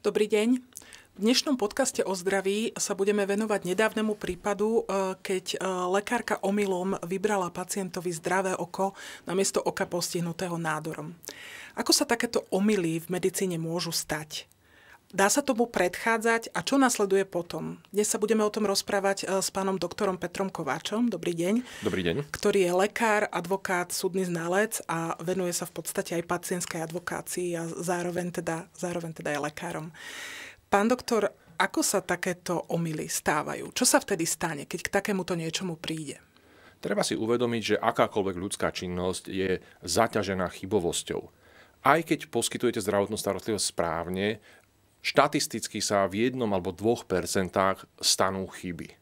Dobrý deň. V dnešnom podcaste o zdraví sa budeme venovať nedávnemu prípadu, e, keď e, lekárka omylom vybrala pacientovi zdravé oko namiesto oka postihnutého nádorom. Ako sa takéto omily v medicíne môžu stať? Dá sa tomu predchádzať a čo nasleduje potom? Dnes sa budeme o tom rozprávať e, s pánom doktorom Petrom Kováčom. Dobrý deň. Dobrý deň. Ktorý je lekár, advokát, súdny znalec a venuje sa v podstate aj pacientskej advokácii a zároveň teda, zároveň teda je lekárom. Pán doktor, ako sa takéto omily stávajú? Čo sa vtedy stane, keď k takémuto niečomu príde? Treba si uvedomiť, že akákoľvek ľudská činnosť je zaťažená chybovosťou. Aj keď poskytujete zdravotnú starostlivosť správne, Štatisticky sa v jednom alebo dvoch percentách stanú chyby.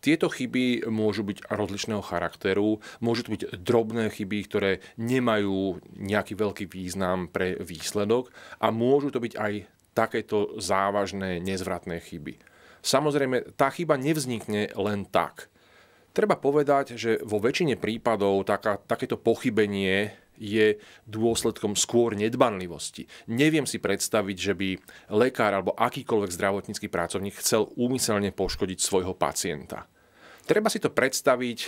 Tieto chyby môžu byť rozličného charakteru, môžu to byť drobné chyby, ktoré nemajú nejaký veľký význam pre výsledok a môžu to byť aj takéto závažné nezvratné chyby. Samozrejme, tá chyba nevznikne len tak. Treba povedať, že vo väčšine prípadov taká, takéto pochybenie je dôsledkom skôr nedbanlivosti. Neviem si predstaviť, že by lekár alebo akýkoľvek zdravotnícky pracovník chcel úmyselne poškodiť svojho pacienta. Treba si to predstaviť e,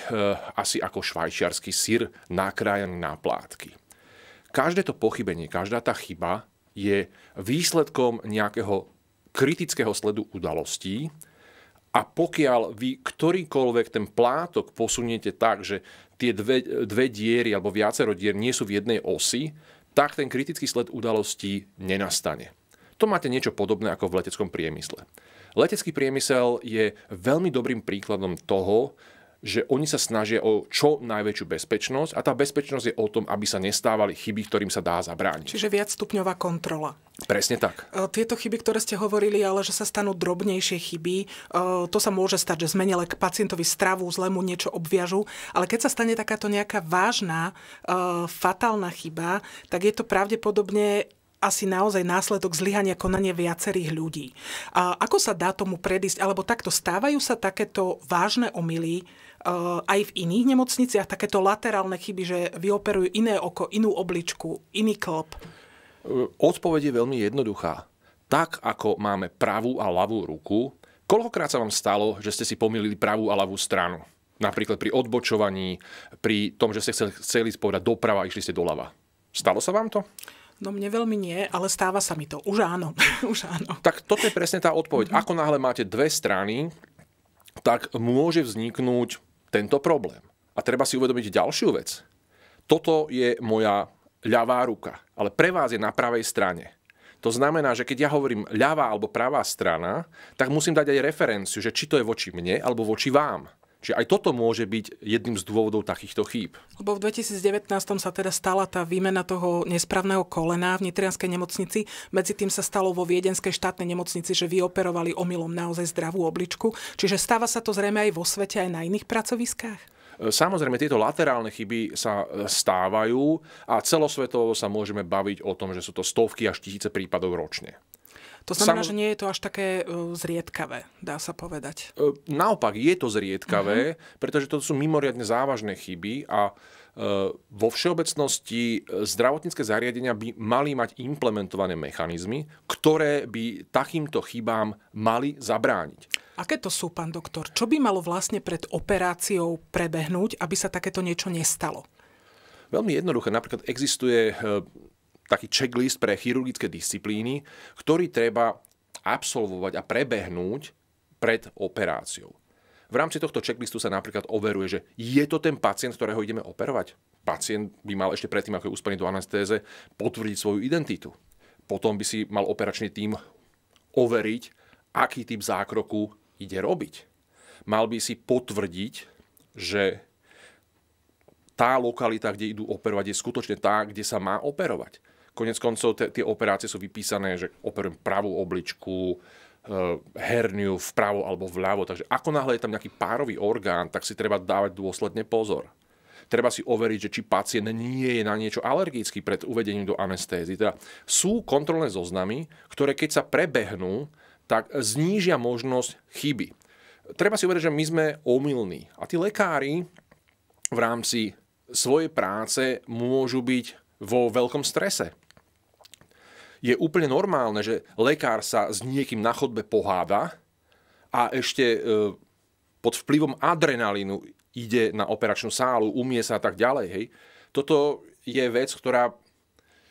asi ako švajčiarsky syr nakrájaný na plátky. Každé to pochybenie, každá tá chyba je výsledkom nejakého kritického sledu udalostí, a pokiaľ vy ktorýkoľvek ten plátok posuniete tak, že tie dve, dve diery alebo viacero dier nie sú v jednej osi, tak ten kritický sled udalostí nenastane. To máte niečo podobné ako v leteckom priemysle. Letecký priemysel je veľmi dobrým príkladom toho, že oni sa snažia o čo najväčšiu bezpečnosť a tá bezpečnosť je o tom, aby sa nestávali chyby, ktorým sa dá zabrániť. Čiže viac stupňová kontrola. Presne tak. E, tieto chyby, ktoré ste hovorili, ale že sa stanú drobnejšie chyby, e, to sa môže stať, že zmenia k pacientovi stravu, zlému niečo obviažu, ale keď sa stane takáto nejaká vážna, e, fatálna chyba, tak je to pravdepodobne asi naozaj následok zlyhania konania viacerých ľudí. A ako sa dá tomu predísť? Alebo takto stávajú sa takéto vážne omily Eh, aj v iných nemocniciach takéto laterálne chyby, že vyoperujú iné oko, inú obličku, iný klop? Eh, odpoveď je veľmi jednoduchá. Tak, ako máme pravú a ľavú ruku, koľkokrát sa vám stalo, že ste si pomýlili pravú a ľavú stranu? Napríklad pri odbočovaní, pri tom, že ste chceli, chceli povedať doprava a išli ste doľava. Stalo sa vám to? No mne veľmi nie, ale stáva sa mi to. Už áno. Už áno. Tak toto je presne tá odpoveď. Mm-hmm. Ako náhle máte dve strany, tak môže vzniknúť tento problém. A treba si uvedomiť ďalšiu vec. Toto je moja ľavá ruka, ale pre vás je na pravej strane. To znamená, že keď ja hovorím ľavá alebo pravá strana, tak musím dať aj referenciu, že či to je voči mne alebo voči vám. Čiže aj toto môže byť jedným z dôvodov takýchto chýb. Lebo v 2019 sa teda stala tá výmena toho nesprávneho kolena v nitrianskej nemocnici. Medzi tým sa stalo vo viedenskej štátnej nemocnici, že vyoperovali omylom naozaj zdravú obličku. Čiže stáva sa to zrejme aj vo svete, aj na iných pracoviskách? E, samozrejme, tieto laterálne chyby sa e, stávajú a celosvetovo sa môžeme baviť o tom, že sú to stovky až tisíce prípadov ročne. To znamená, Samo... že nie je to až také e, zriedkavé, dá sa povedať. E, naopak, je to zriedkavé, uh-huh. pretože to sú mimoriadne závažné chyby a e, vo všeobecnosti zdravotnícke zariadenia by mali mať implementované mechanizmy, ktoré by takýmto chybám mali zabrániť. Aké to sú, pán doktor? Čo by malo vlastne pred operáciou prebehnúť, aby sa takéto niečo nestalo? Veľmi jednoduché. Napríklad existuje taký checklist pre chirurgické disciplíny, ktorý treba absolvovať a prebehnúť pred operáciou. V rámci tohto checklistu sa napríklad overuje, že je to ten pacient, ktorého ideme operovať. Pacient by mal ešte predtým, ako je uspaný do anestéze, potvrdiť svoju identitu. Potom by si mal operačný tým overiť, aký typ zákroku ide robiť. Mal by si potvrdiť, že tá lokalita, kde idú operovať, je skutočne tá, kde sa má operovať. Konec koncov tie operácie sú vypísané, že operujem pravú obličku, eh, herniu vpravo alebo vľavo. Takže ako náhle je tam nejaký párový orgán, tak si treba dávať dôsledne pozor. Treba si overiť, že či pacient nie je na niečo alergický pred uvedením do anestézy. Teda sú kontrolné zoznamy, ktoré keď sa prebehnú, tak znížia možnosť chyby. Treba si uvedomiť, že my sme omylní. A tí lekári v rámci svojej práce môžu byť vo veľkom strese je úplne normálne, že lekár sa s niekým na chodbe poháda a ešte e, pod vplyvom adrenalínu ide na operačnú sálu, umie sa a tak ďalej. Hej. Toto je vec, ktorá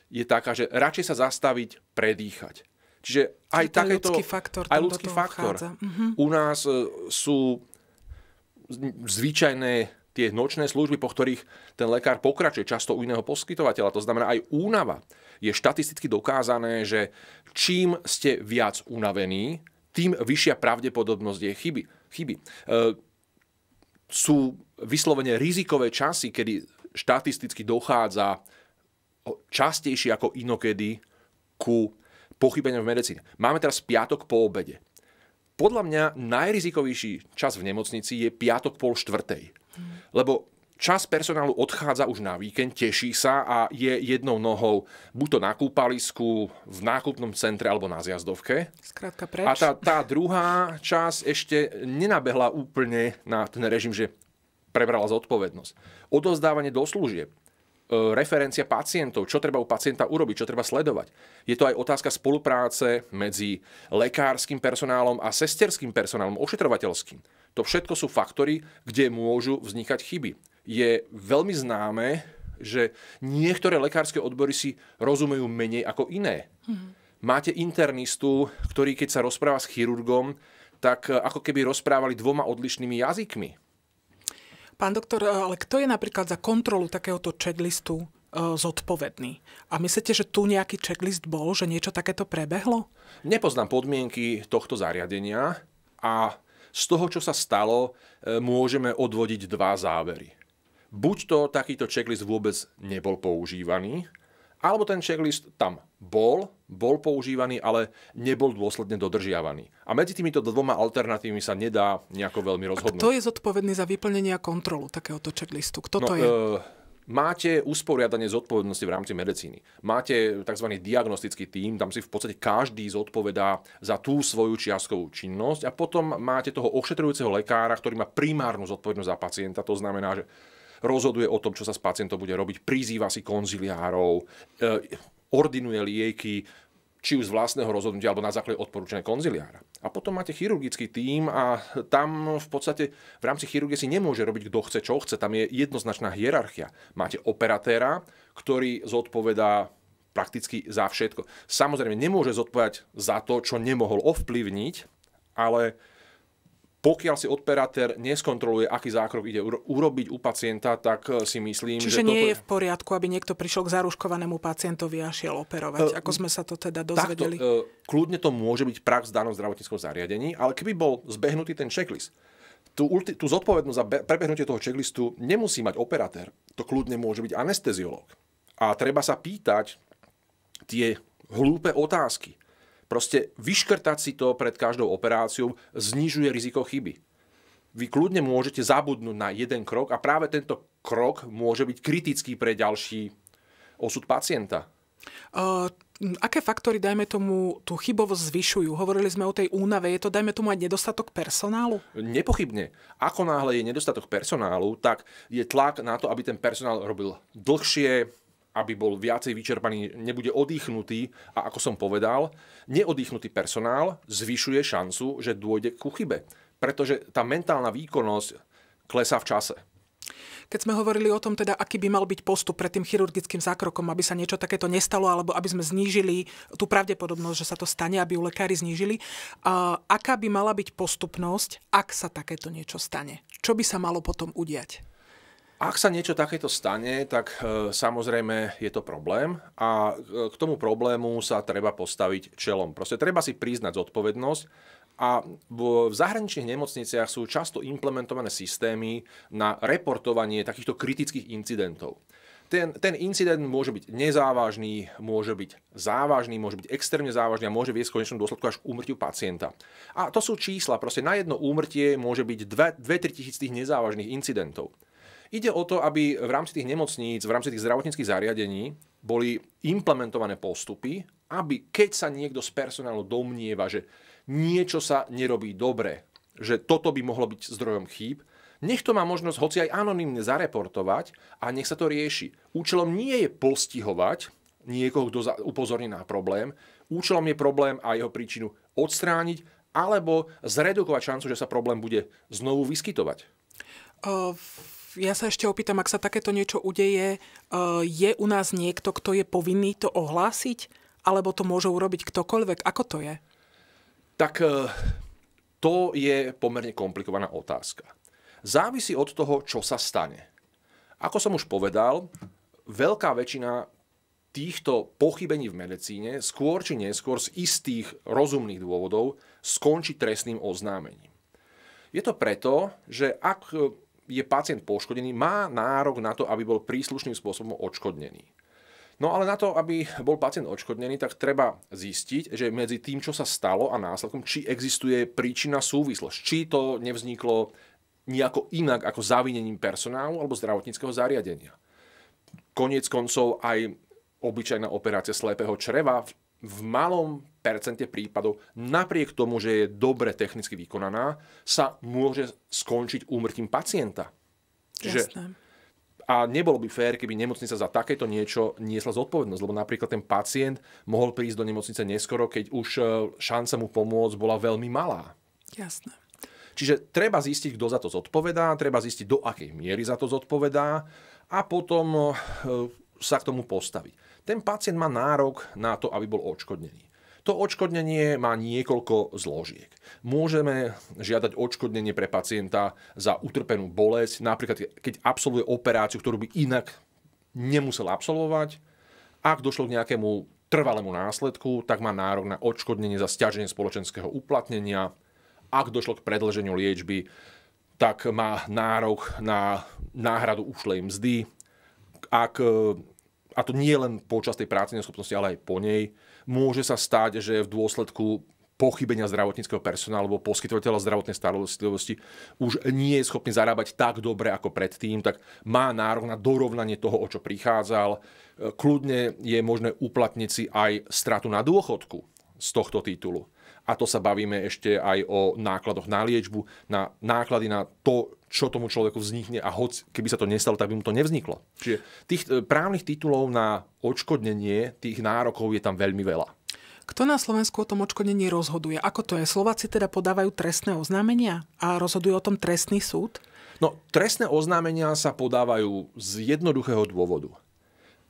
je taká, že radšej sa zastaviť, predýchať. Čiže aj to takéto... ľudský faktor. Aj ľudský faktor. Vchádza. Mhm. U nás e, sú zvyčajné tie nočné služby, po ktorých ten lekár pokračuje často u iného poskytovateľa, to znamená aj únava, je štatisticky dokázané, že čím ste viac unavení, tým vyššia pravdepodobnosť je chyby. chyby. E, sú vyslovene rizikové časy, kedy štatisticky dochádza častejšie ako inokedy ku pochybeniam v medicíne. Máme teraz piatok po obede. Podľa mňa najrizikovejší čas v nemocnici je piatok pol štvrtej lebo čas personálu odchádza už na víkend, teší sa a je jednou nohou buď to na kúpalisku, v nákupnom centre alebo na zjazdovke. Skrátka preč. A tá, tá druhá časť ešte nenabehla úplne na ten režim, že prebrala zodpovednosť. Odozdávanie do služieb, e, referencia pacientov, čo treba u pacienta urobiť, čo treba sledovať. Je to aj otázka spolupráce medzi lekárskym personálom a sesterským personálom, ošetrovateľským to všetko sú faktory, kde môžu vznikať chyby. Je veľmi známe, že niektoré lekárske odbory si rozumejú menej ako iné. Mm-hmm. Máte internistu, ktorý keď sa rozpráva s chirurgom, tak e, ako keby rozprávali dvoma odlišnými jazykmi. Pán doktor, e, ale kto je napríklad za kontrolu takéhoto checklistu e, zodpovedný. A myslíte, že tu nejaký checklist bol, že niečo takéto prebehlo? Nepoznám podmienky tohto zariadenia a z toho, čo sa stalo, e, môžeme odvodiť dva závery. Buď to takýto checklist vôbec nebol používaný, alebo ten checklist tam bol, bol používaný, ale nebol dôsledne dodržiavaný. A medzi týmito dvoma alternatívmi sa nedá nejako veľmi rozhodnúť. A kto je zodpovedný za vyplnenie a kontrolu takéhoto checklistu? Kto no, to je? E Máte usporiadanie zodpovednosti v rámci medicíny. Máte tzv. diagnostický tím, tam si v podstate každý zodpovedá za tú svoju čiastkovú činnosť a potom máte toho ošetrujúceho lekára, ktorý má primárnu zodpovednosť za pacienta. To znamená, že rozhoduje o tom, čo sa s pacientom bude robiť, prizýva si konziliárov, eh, ordinuje lieky, či už z vlastného rozhodnutia alebo na základe odporúčania konziliára. A potom máte chirurgický tím a tam v podstate v rámci chirurgie si nemôže robiť kto chce, čo chce. Tam je jednoznačná hierarchia. Máte operatéra, ktorý zodpovedá prakticky za všetko. Samozrejme, nemôže zodpovedať za to, čo nemohol ovplyvniť, ale pokiaľ si operátor neskontroluje, aký zákrok ide urobiť u pacienta, tak eh, si myslím, Čiže že... Čiže nie toto... je v poriadku, aby niekto prišiel k zaruškovanému pacientovi a šiel operovať, uh, ako sme sa to teda dozvedeli? Takto, uh, eh, kľudne to môže byť prax v danom zdravotníckom zariadení, ale keby bol zbehnutý ten checklist, tú, ulti, tú zodpovednosť za prebehnutie toho checklistu nemusí mať operatér. To kľudne môže byť anesteziológ. A treba sa pýtať tie hlúpe otázky Proste vyškrtať si to pred každou operáciou znižuje riziko chyby. Vy kľudne môžete zabudnúť na jeden krok a práve tento krok môže byť kritický pre ďalší osud pacienta. Uh, aké faktory, dajme tomu, tú chybovosť zvyšujú? Hovorili sme o tej únave. Je to, dajme tomu, aj nedostatok personálu? Nepochybne. Ako náhle je nedostatok personálu, tak je tlak na to, aby ten personál robil dlhšie, aby bol viacej vyčerpaný, nebude odýchnutý a ako som povedal, neodýchnutý personál zvyšuje šancu, že dôjde ku chybe, pretože tá mentálna výkonnosť klesá v čase. Keď sme hovorili o tom, teda, aký by mal byť postup pred tým chirurgickým zákrokom, aby sa niečo takéto nestalo, alebo aby sme znížili tú pravdepodobnosť, že sa to stane, aby ju lekári znížili, a aká by mala byť postupnosť, ak sa takéto niečo stane? Čo by sa malo potom udiať? Ak sa niečo takéto stane, tak e, samozrejme je to problém a e, k tomu problému sa treba postaviť čelom. Proste treba si priznať zodpovednosť a v zahraničných nemocniciach sú často implementované systémy na reportovanie takýchto kritických incidentov ten, ten incident môže byť nezávažný, môže byť závažný, môže byť extrémne závažný a môže viesť v konečnom dôsledku až k úmrtiu pacienta. A to sú čísla, proste na jedno úmrtie môže byť 2-3 tisíc tých nezávažných incidentov. Ide o to, aby v rámci tých nemocníc, v rámci tých zdravotníckých zariadení boli implementované postupy, aby keď sa niekto z personálu domnieva, že niečo sa nerobí dobre, že toto by mohlo byť zdrojom chýb, nech to má možnosť hoci aj anonymne zareportovať a nech sa to rieši. Účelom nie je postihovať niekoho, kto upozorní na problém. Účelom je problém a jeho príčinu odstrániť alebo zredukovať šancu, že sa problém bude znovu vyskytovať. Uh, ja sa ešte opýtam, ak sa takéto niečo udeje, e, je u nás niekto, kto je povinný to ohlásiť? Alebo to môže urobiť ktokoľvek? Ako to je? Tak e, to je pomerne komplikovaná otázka. Závisí od toho, čo sa stane. Ako som už povedal, veľká väčšina týchto pochybení v medicíne skôr či neskôr z istých rozumných dôvodov skončí trestným oznámením. Je to preto, že ak je pacient poškodený, má nárok na to, aby bol príslušným spôsobom odškodnený. No ale na to, aby bol pacient odškodnený, tak treba zistiť, že medzi tým, čo sa stalo a následkom, či existuje príčina súvislosť, či to nevzniklo nejako inak ako zavinením personálu alebo zdravotníckého zariadenia. Koniec koncov aj obyčajná operácia slepého čreva v malom percente prípadov, napriek tomu, že je dobre technicky vykonaná, sa môže skončiť úmrtím pacienta. Čiže, a nebolo by fér, keby nemocnica za takéto niečo niesla zodpovednosť, lebo napríklad ten pacient mohol prísť do nemocnice neskoro, keď už e, šanca mu pomôcť bola veľmi malá. Jasné. Čiže treba zistiť, kto za to zodpovedá, treba zistiť, do akej miery za to zodpovedá a potom e, sa k tomu postaviť. Ten pacient má nárok na to, aby bol odškodnený. To odškodnenie má niekoľko zložiek. Môžeme žiadať odškodnenie pre pacienta za utrpenú bolesť, napríklad keď absolvuje operáciu, ktorú by inak nemusel absolvovať. Ak došlo k nejakému trvalému následku, tak má nárok na odškodnenie za stiaženie spoločenského uplatnenia. Ak došlo k predlženiu liečby, tak má nárok na náhradu ušlej mzdy. Ak, a to nie len počas tej práce neschopnosti, ale aj po nej môže sa stať, že v dôsledku pochybenia zdravotníckého personálu alebo poskytovateľa zdravotnej starostlivosti už nie je schopný zarábať tak dobre ako predtým, tak má nárok na dorovnanie toho, o čo prichádzal. Kľudne je možné uplatniť si aj stratu na dôchodku z tohto titulu a to sa bavíme ešte aj o nákladoch na liečbu, na náklady na to, čo tomu človeku vznikne a hoc, keby sa to nestalo, tak by mu to nevzniklo. Čiže tých e, právnych titulov na odškodnenie tých nárokov je tam veľmi veľa. Kto na Slovensku o tom odškodnení rozhoduje? Ako to je? Slováci teda podávajú trestné oznámenia a rozhoduje o tom trestný súd? No, trestné oznámenia sa podávajú z jednoduchého dôvodu.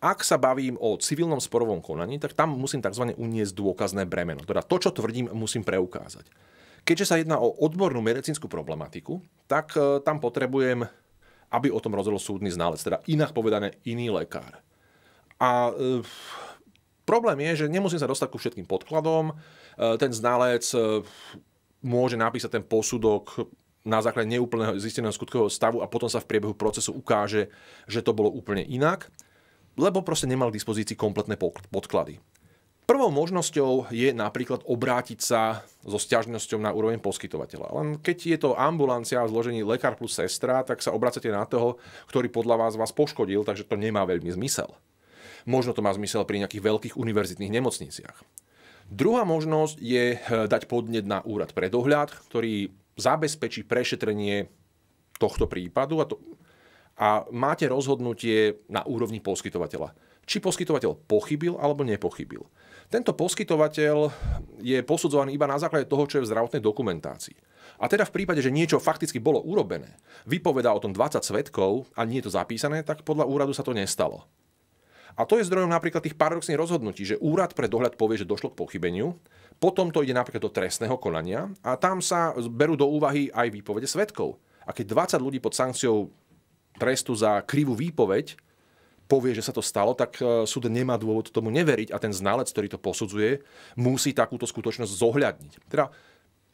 Ak sa bavím o civilnom sporovom konaní, tak tam musím tzv. uniesť dôkazné bremeno. Teda to, čo tvrdím, musím preukázať. Keďže sa jedná o odbornú medicínsku problematiku, tak e, tam potrebujem, aby o tom rozhodol súdny znalec, teda inak povedané iný lekár. A e, problém je, že nemusím sa dostať ku všetkým podkladom. E, ten znalec e, môže napísať ten posudok na základe neúplného zisteného skutkového stavu a potom sa v priebehu procesu ukáže, že to bolo úplne inak lebo proste nemal k dispozícii kompletné podklady. Prvou možnosťou je napríklad obrátiť sa so stiažnosťou na úroveň poskytovateľa. Len keď je to ambulancia v zložení lekár plus sestra, tak sa obracate na toho, ktorý podľa vás vás poškodil, takže to nemá veľmi zmysel. Možno to má zmysel pri nejakých veľkých univerzitných nemocniciach. Druhá možnosť je eh, dať podnet na úrad pre dohľad, ktorý zabezpečí prešetrenie tohto prípadu a to a máte rozhodnutie na úrovni poskytovateľa. Či poskytovateľ pochybil alebo nepochybil. Tento poskytovateľ je posudzovaný iba na základe toho, čo je v zdravotnej dokumentácii. A teda v prípade, že niečo fakticky bolo urobené, vypovedá o tom 20 svetkov a nie je to zapísané, tak podľa úradu sa to nestalo. A to je zdrojom napríklad tých paradoxných rozhodnutí, že úrad pre dohľad povie, že došlo k pochybeniu, potom to ide napríklad do trestného konania a tam sa berú do úvahy aj výpovede svetkov. A keď 20 ľudí pod sankciou trestu za krivú výpoveď povie, že sa to stalo, tak e, súd nemá dôvod tomu neveriť a ten znalec, ktorý to posudzuje, musí takúto skutočnosť zohľadniť. Teda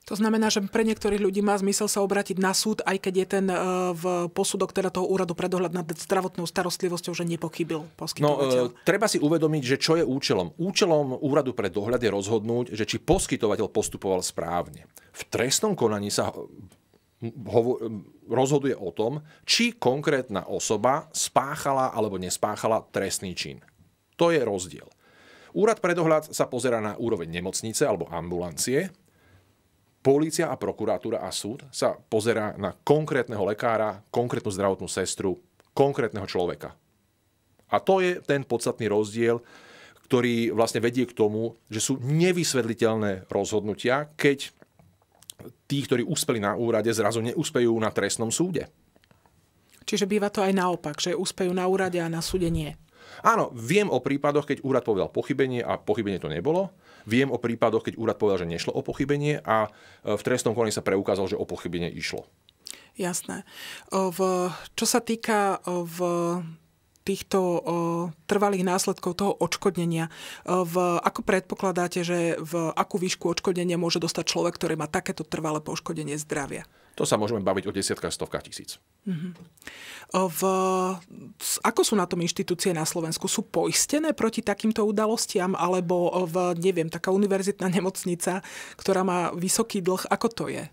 to znamená, že pre niektorých ľudí má zmysel sa obrátiť na súd, aj keď je ten e, v posudok teda toho úradu predohľad nad zdravotnou starostlivosťou, že nepochybil no, e, poskytovateľ. No, treba si uvedomiť, že čo je účelom. Účelom úradu pre dohľad je rozhodnúť, že či poskytovateľ postupoval správne. V trestnom konaní sa rozhoduje o tom, či konkrétna osoba spáchala alebo nespáchala trestný čin. To je rozdiel. Úrad predohľad sa pozera na úroveň nemocnice alebo ambulancie. Polícia a prokuratúra a súd sa pozera na konkrétneho lekára, konkrétnu zdravotnú sestru, konkrétneho človeka. A to je ten podstatný rozdiel, ktorý vlastne vedie k tomu, že sú nevysvedliteľné rozhodnutia, keď tí, ktorí uspeli na úrade, zrazu neúspejú na trestnom súde. Čiže býva to aj naopak, že úspejú na úrade a na súde nie. Áno, viem o prípadoch, keď úrad povedal pochybenie a pochybenie to nebolo. Viem o prípadoch, keď úrad povedal, že nešlo o pochybenie a e, v trestnom konaní sa preukázalo, že o pochybenie išlo. Jasné. V, čo sa týka v týchto o, trvalých následkov toho odškodnenia. V, ako predpokladáte, že v akú výšku odškodnenia môže dostať človek, ktorý má takéto trvalé poškodenie zdravia? To sa môžeme baviť o desiatkách, stovkách tisíc. Mhm. V, ako sú na tom inštitúcie na Slovensku? Sú poistené proti takýmto udalostiam? Alebo v, neviem, taká univerzitná nemocnica, ktorá má vysoký dlh, ako to je?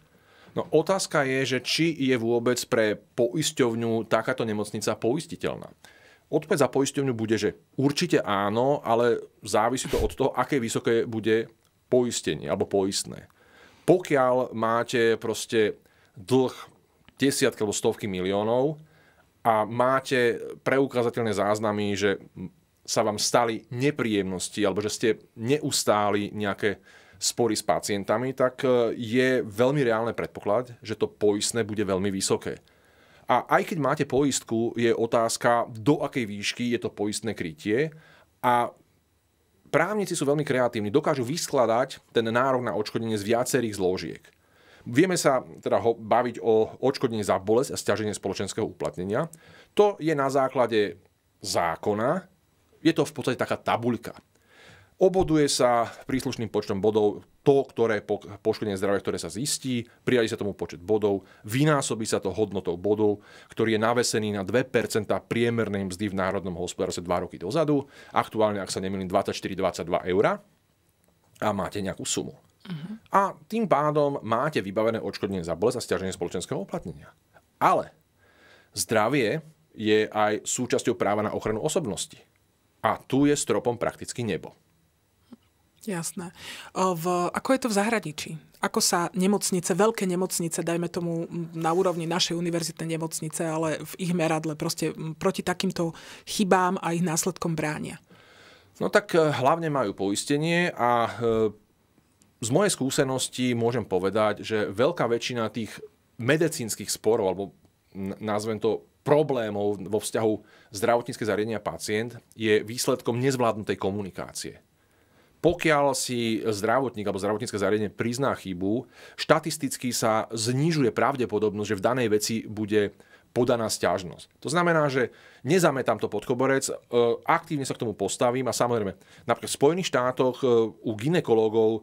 No otázka je, že či je vôbec pre poisťovňu takáto nemocnica poistiteľná. Odpoveď za poisťovňu bude, že určite áno, ale závisí to od toho, aké vysoké bude poistenie alebo poistné. Pokiaľ máte proste dlh desiatky alebo stovky miliónov a máte preukázateľné záznamy, že sa vám stali nepríjemnosti alebo že ste neustáli nejaké spory s pacientami, tak eh, je veľmi reálne predpoklad, že to poistné bude veľmi vysoké. A aj keď máte poistku, je otázka, do akej výšky je to poistné krytie. A právnici sú veľmi kreatívni, dokážu vyskladať ten nárok na odškodenie z viacerých zložiek. Vieme sa teda ho baviť o odškodení za bolesť a stiaženie spoločenského uplatnenia. To je na základe zákona, je to v podstate taká tabuľka. Oboduje sa príslušným počtom bodov to, ktoré po, poškodenie zdravia, ktoré sa zistí, prijali sa tomu počet bodov, vynásobí sa to hodnotou bodov, ktorý je navesený na 2% priemernej mzdy v národnom hospodárstve 2 roky dozadu, aktuálne, ak sa nemýlim, 24-22 eur a máte nejakú sumu. Uh-huh. A tým pádom máte vybavené odškodnenie za bolesť a stiaženie spoločenského oplatnenia. Ale zdravie je aj súčasťou práva na ochranu osobnosti. A tu je stropom prakticky nebo. Jasné. V, ako je to v zahraničí? Ako sa nemocnice, veľké nemocnice, dajme tomu na úrovni našej univerzitnej nemocnice, ale v ich meradle proste proti takýmto chybám a ich následkom bránia? No tak e, hlavne majú poistenie a e, z mojej skúsenosti môžem povedať, že veľká väčšina tých medicínskych sporov, alebo nazvem to problémov vo vzťahu zdravotníckej zariadenia pacient je výsledkom nezvládnutej komunikácie pokiaľ si zdravotník alebo zdravotnícke zariadenie prizná chybu, štatisticky sa znižuje pravdepodobnosť, že v danej veci bude podaná stiažnosť. To znamená, že nezametám to pod koborec, e, aktívne sa k tomu postavím a samozrejme, napríklad v Spojených štátoch e, u ginekológov e,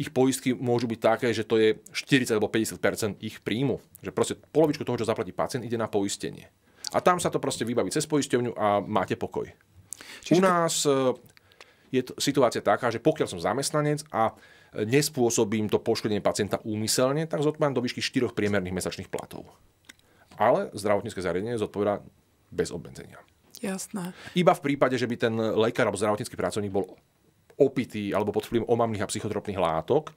ich poistky môžu byť také, že to je 40 alebo 50 ich príjmu. Že proste polovičku toho, čo zaplatí pacient, ide na poistenie. A tam sa to proste vybaví cez poisťovňu a máte pokoj. Čiže... U nás je to situácia taká, že pokiaľ som zamestnanec a nespôsobím to poškodenie pacienta úmyselne, tak zodpovedám do výšky 4 priemerných mesačných platov. Ale zdravotnícke zariadenie zodpovedá bez obmedzenia. Jasné. Iba v prípade, že by ten lekár alebo zdravotnícky pracovník bol opitý alebo pod vplyvom omamných a psychotropných látok,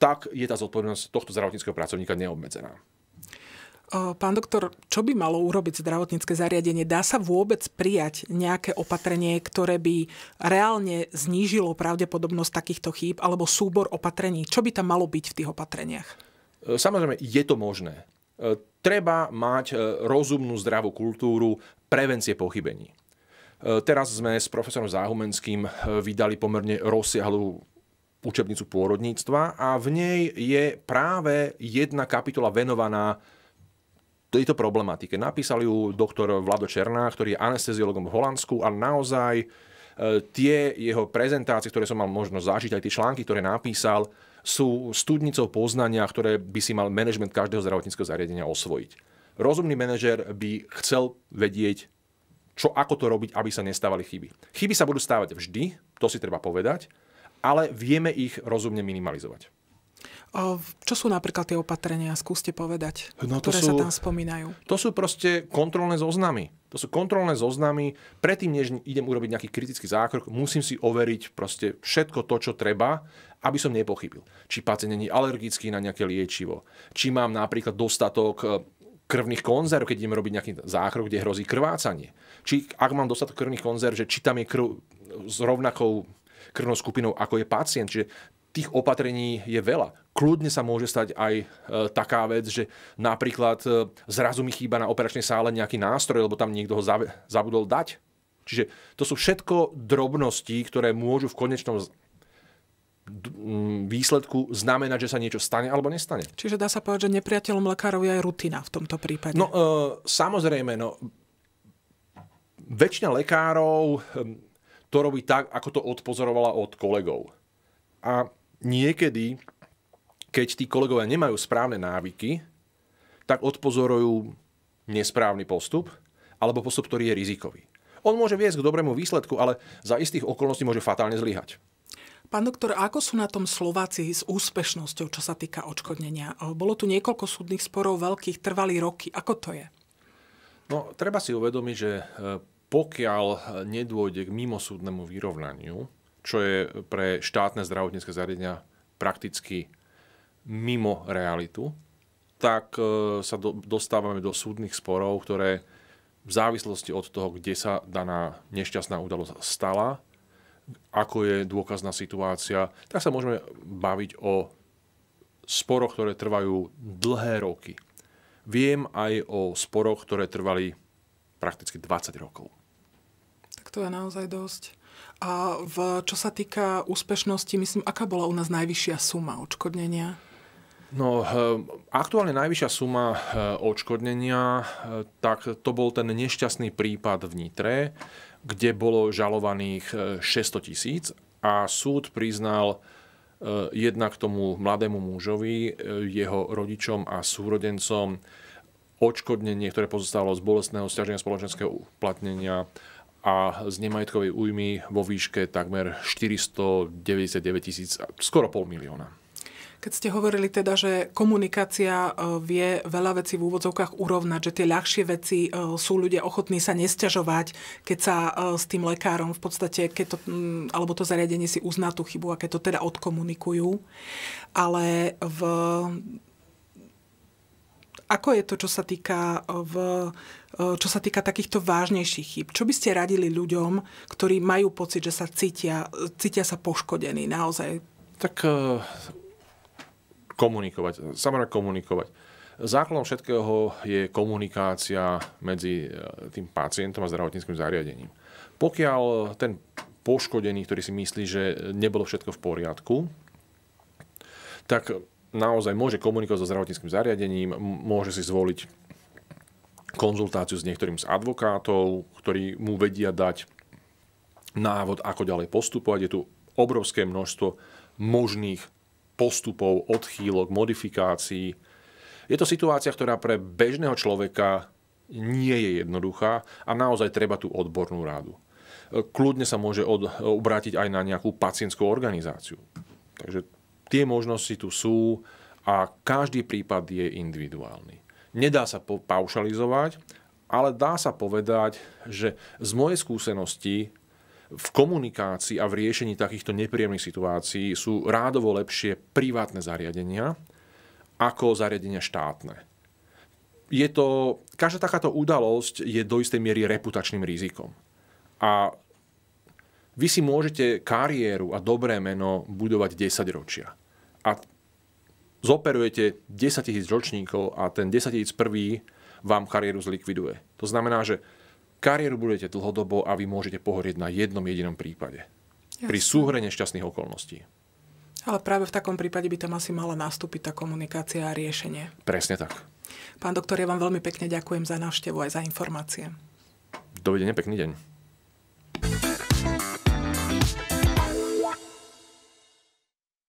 tak je tá zodpovednosť tohto zdravotníckého pracovníka neobmedzená. Pán doktor, čo by malo urobiť zdravotnícke zariadenie? Dá sa vôbec prijať nejaké opatrenie, ktoré by reálne znížilo pravdepodobnosť takýchto chýb alebo súbor opatrení? Čo by tam malo byť v tých opatreniach? Samozrejme, je to možné. Treba mať rozumnú, zdravú kultúru prevencie pochybení. Teraz sme s profesorom Záhumenským vydali pomerne rozsiahlu učebnicu pôrodníctva a v nej je práve jedna kapitola venovaná tejto problematike. Napísal ju doktor Vlado Černá, ktorý je anesteziologom v Holandsku a naozaj e, tie jeho prezentácie, ktoré som mal možnosť zažiť, aj tie články, ktoré napísal, sú studnicou poznania, ktoré by si mal manažment každého zdravotníckého zariadenia osvojiť. Rozumný manažer by chcel vedieť, čo ako to robiť, aby sa nestávali chyby. Chyby sa budú stávať vždy, to si treba povedať, ale vieme ich rozumne minimalizovať. Čo sú napríklad tie opatrenia, skúste povedať, no, to ktoré sú, sa tam spomínajú? To sú proste kontrolné zoznamy. To sú kontrolné zoznamy. Predtým, než idem urobiť nejaký kritický zákrok, musím si overiť proste všetko to, čo treba, aby som nepochybil. Či pacient není alergický na nejaké liečivo, či mám napríklad dostatok e, krvných konzerv, keď idem robiť nejaký zákrok, kde hrozí krvácanie. Či ak mám dostatok krvných konzerv, že či tam je krv s rovnakou krvnou skupinou, ako je pacient. Čiže tých opatrení je veľa kľudne sa môže stať aj e, taká vec, že napríklad e, zrazu mi chýba na operačnej sále nejaký nástroj, lebo tam niekto ho zav- zabudol dať. Čiže to sú všetko drobnosti, ktoré môžu v konečnom z- m, výsledku znamenať, že sa niečo stane alebo nestane. Čiže dá sa povedať, že nepriateľom lekárov je aj rutina v tomto prípade. No e, samozrejme, no, väčšina lekárov e, to robí tak, ako to odpozorovala od kolegov. A niekedy keď tí kolegovia nemajú správne návyky, tak odpozorujú nesprávny postup alebo postup, ktorý je rizikový. On môže viesť k dobrému výsledku, ale za istých okolností môže fatálne zlyhať. Pán doktor, ako sú na tom Slováci s úspešnosťou, čo sa týka odškodnenia? Bolo tu niekoľko súdnych sporov veľkých, trvali roky. Ako to je? No, treba si uvedomiť, že e, pokiaľ e, nedôjde k mimosúdnemu vyrovnaniu, čo je pre štátne zdravotnícke zariadenia prakticky mimo realitu, tak e, sa do, dostávame do súdnych sporov, ktoré v závislosti od toho, kde sa daná nešťastná udalosť stala, ako je dôkazná situácia, tak sa môžeme baviť o sporoch, ktoré trvajú dlhé roky. Viem aj o sporoch, ktoré trvali prakticky 20 rokov. Tak to je naozaj dosť. A v, čo sa týka úspešnosti, myslím, aká bola u nás najvyššia suma odškodnenia? No, eh, aktuálne najvyššia suma eh, odškodnenia, eh, tak to bol ten nešťastný prípad v Nitre, kde bolo žalovaných 600 tisíc a súd priznal jednak tomu mladému mužovi, jeho rodičom a súrodencom odškodnenie, ktoré pozostalo z bolestného stiaženia spoločenského uplatnenia a z nemajetkovej újmy vo výške takmer 499 tisíc, skoro pol milióna. Keď ste hovorili teda, že komunikácia e, vie veľa vecí v úvodzovkách urovnať, že tie ľahšie veci e, sú ľudia ochotní sa nestiažovať, keď sa e, s tým lekárom v podstate, keď to, alebo to zariadenie si uzná tú chybu a keď to teda odkomunikujú. Ale v ako je to, čo sa týka, v, čo sa týka takýchto vážnejších chýb? Čo by ste radili ľuďom, ktorí majú pocit, že sa cítia, cítia sa poškodení naozaj? Tak komunikovať, samozrejme komunikovať. Základom všetkého je komunikácia medzi e, tým pacientom a zdravotníckým zariadením. Pokiaľ ten poškodený, ktorý si myslí, že nebolo všetko v poriadku, tak naozaj môže komunikovať so zdravotníckým zariadením, môže si zvoliť konzultáciu s niektorým z advokátov, ktorí mu vedia dať návod, ako ďalej postupovať. Je tu obrovské množstvo možných postupov, odchýlok, modifikácií. Je to situácia, ktorá pre bežného človeka nie je jednoduchá a naozaj treba tú odbornú rádu. Kľudne sa môže od, obrátiť aj na nejakú pacientskú organizáciu. Takže tie možnosti tu sú a každý prípad je individuálny. Nedá sa paušalizovať, ale dá sa povedať, že z mojej skúsenosti v komunikácii a v riešení takýchto nepríjemných situácií sú rádovo lepšie privátne zariadenia ako zariadenia štátne. Je to, každá takáto udalosť je do istej miery reputačným rizikom. A vy si môžete kariéru a dobré meno budovať 10 ročia. A zoperujete 10 tisíc ročníkov a ten 10 tisíc prvý vám kariéru zlikviduje. To znamená, že kariéru budete dlhodobo a vy môžete pohorieť na jednom jedinom prípade. Jasne. Pri súhre nešťastných okolností. Ale práve v takom prípade by tam asi mala nastúpiť tá komunikácia a riešenie. Presne tak. Pán doktor, ja vám veľmi pekne ďakujem za návštevu aj za informácie. Dovidenia, pekný deň.